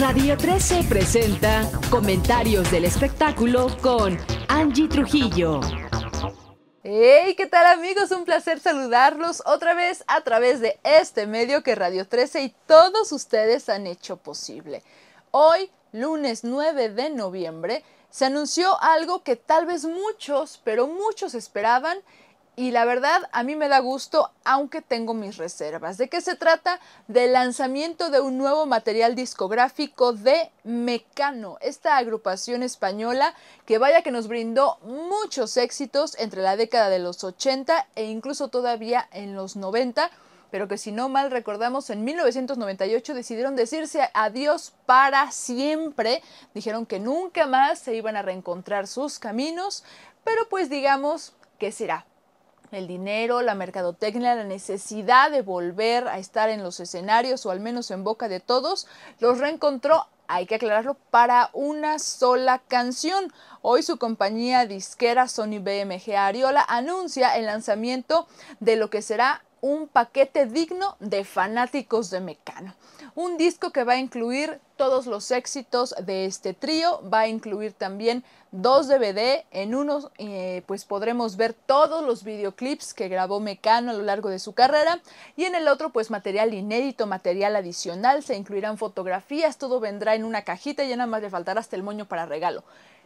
Radio 13 presenta Comentarios del espectáculo con Angie Trujillo. ¡Hey! ¿Qué tal amigos? Un placer saludarlos otra vez a través de este medio que Radio 13 y todos ustedes han hecho posible. Hoy, lunes 9 de noviembre, se anunció algo que tal vez muchos, pero muchos esperaban y la verdad a mí me da gusto, aunque tengo mis reservas. ¿De qué se trata? Del lanzamiento de un nuevo material discográfico de Mecano, esta agrupación española que vaya que nos brindó muchos éxitos entre la década de los 80 e incluso todavía en los 90 pero que si no mal recordamos, en 1998 decidieron decirse adiós para siempre, dijeron que nunca más se iban a reencontrar sus caminos, pero pues digamos, que será? el dinero, la mercadotecnia, la necesidad de volver a estar en los escenarios o al menos en boca de todos, los reencontró hay que aclararlo, para una sola canción. Hoy su compañía disquera Sony BMG Ariola anuncia el lanzamiento de lo que será un paquete digno de fanáticos de Mecano. Un disco que va a incluir todos los éxitos de este trío, va a incluir también dos DVD, en uno eh, pues podremos ver todos los videoclips que grabó Mecano a lo largo de su carrera y en el otro pues material inédito, material adicional, se incluirán fotografías, todo vendrá en una cajita y nada más le faltará hasta el moño para regalo.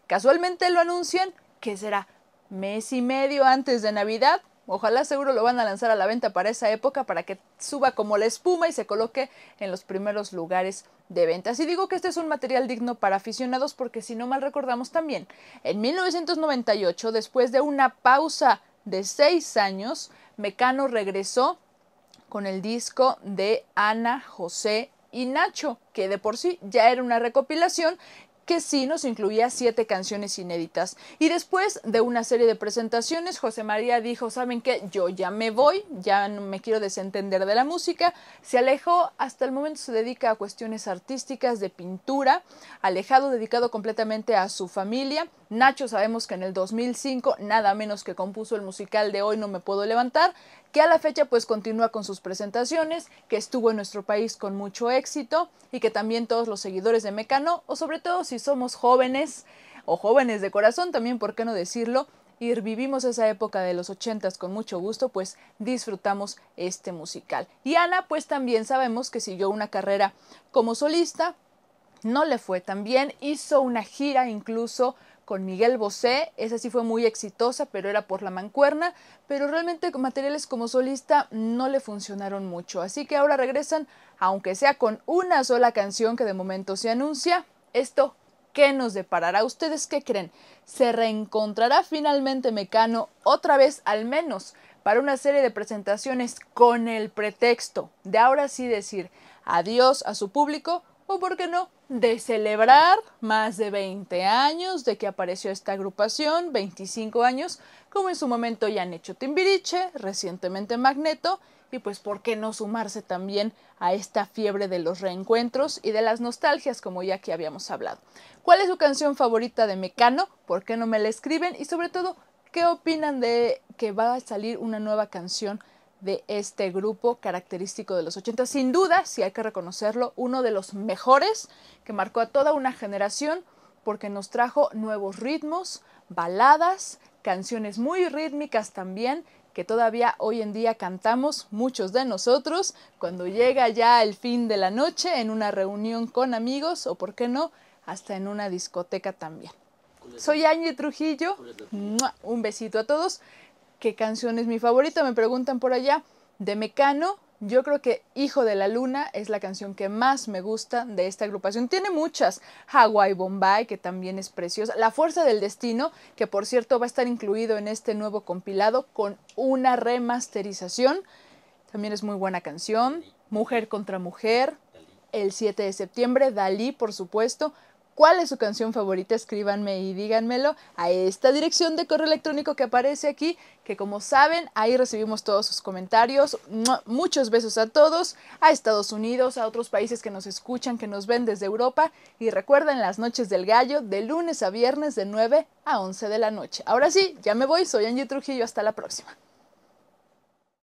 Casualmente lo anuncian que será mes y medio antes de Navidad, Ojalá seguro lo van a lanzar a la venta para esa época para que suba como la espuma y se coloque en los primeros lugares de ventas. Y digo que este es un material digno para aficionados porque si no mal recordamos también, en 1998, después de una pausa de seis años, Mecano regresó con el disco de Ana, José y Nacho, que de por sí ya era una recopilación que sí nos incluía siete canciones inéditas. Y después de una serie de presentaciones, José María dijo, ¿saben qué? Yo ya me voy, ya no me quiero desentender de la música. Se alejó, hasta el momento se dedica a cuestiones artísticas, de pintura, alejado, dedicado completamente a su familia Nacho sabemos que en el 2005 nada menos que compuso el musical de Hoy no me puedo levantar, que a la fecha pues continúa con sus presentaciones, que estuvo en nuestro país con mucho éxito y que también todos los seguidores de Mecano, o sobre todo si somos jóvenes o jóvenes de corazón también, ¿por qué no decirlo? y vivimos esa época de los ochentas con mucho gusto, pues disfrutamos este musical. Y Ana, pues también sabemos que siguió una carrera como solista, no le fue tan bien, hizo una gira incluso con Miguel Bosé, esa sí fue muy exitosa, pero era por la mancuerna, pero realmente materiales como solista no le funcionaron mucho, así que ahora regresan, aunque sea con una sola canción que de momento se anuncia, esto ¿Qué nos deparará? ¿Ustedes qué creen? ¿Se reencontrará finalmente Mecano otra vez al menos para una serie de presentaciones con el pretexto de ahora sí decir adiós a su público o por qué no, de celebrar más de 20 años de que apareció esta agrupación, 25 años, como en su momento ya han hecho Timbiriche, recientemente Magneto, y pues por qué no sumarse también a esta fiebre de los reencuentros y de las nostalgias como ya que habíamos hablado. ¿Cuál es su canción favorita de Mecano? ¿Por qué no me la escriben? Y sobre todo, ¿qué opinan de que va a salir una nueva canción de este grupo característico de los 80. Sin duda, si hay que reconocerlo, uno de los mejores que marcó a toda una generación porque nos trajo nuevos ritmos, baladas, canciones muy rítmicas también que todavía hoy en día cantamos muchos de nosotros cuando llega ya el fin de la noche en una reunión con amigos o por qué no hasta en una discoteca también. Soy Angie Trujillo. Un besito a todos qué canción es mi favorita, me preguntan por allá. De Mecano, yo creo que Hijo de la Luna es la canción que más me gusta de esta agrupación. Tiene muchas. Hawaii Bombay, que también es preciosa. La Fuerza del Destino, que por cierto va a estar incluido en este nuevo compilado con una remasterización. También es muy buena canción. Mujer contra Mujer. El 7 de septiembre, Dalí, por supuesto cuál es su canción favorita, escríbanme y díganmelo a esta dirección de correo electrónico que aparece aquí, que como saben, ahí recibimos todos sus comentarios. Muchos besos a todos, a Estados Unidos, a otros países que nos escuchan, que nos ven desde Europa y recuerden las noches del gallo de lunes a viernes de 9 a 11 de la noche. Ahora sí, ya me voy, soy Angie Trujillo, hasta la próxima.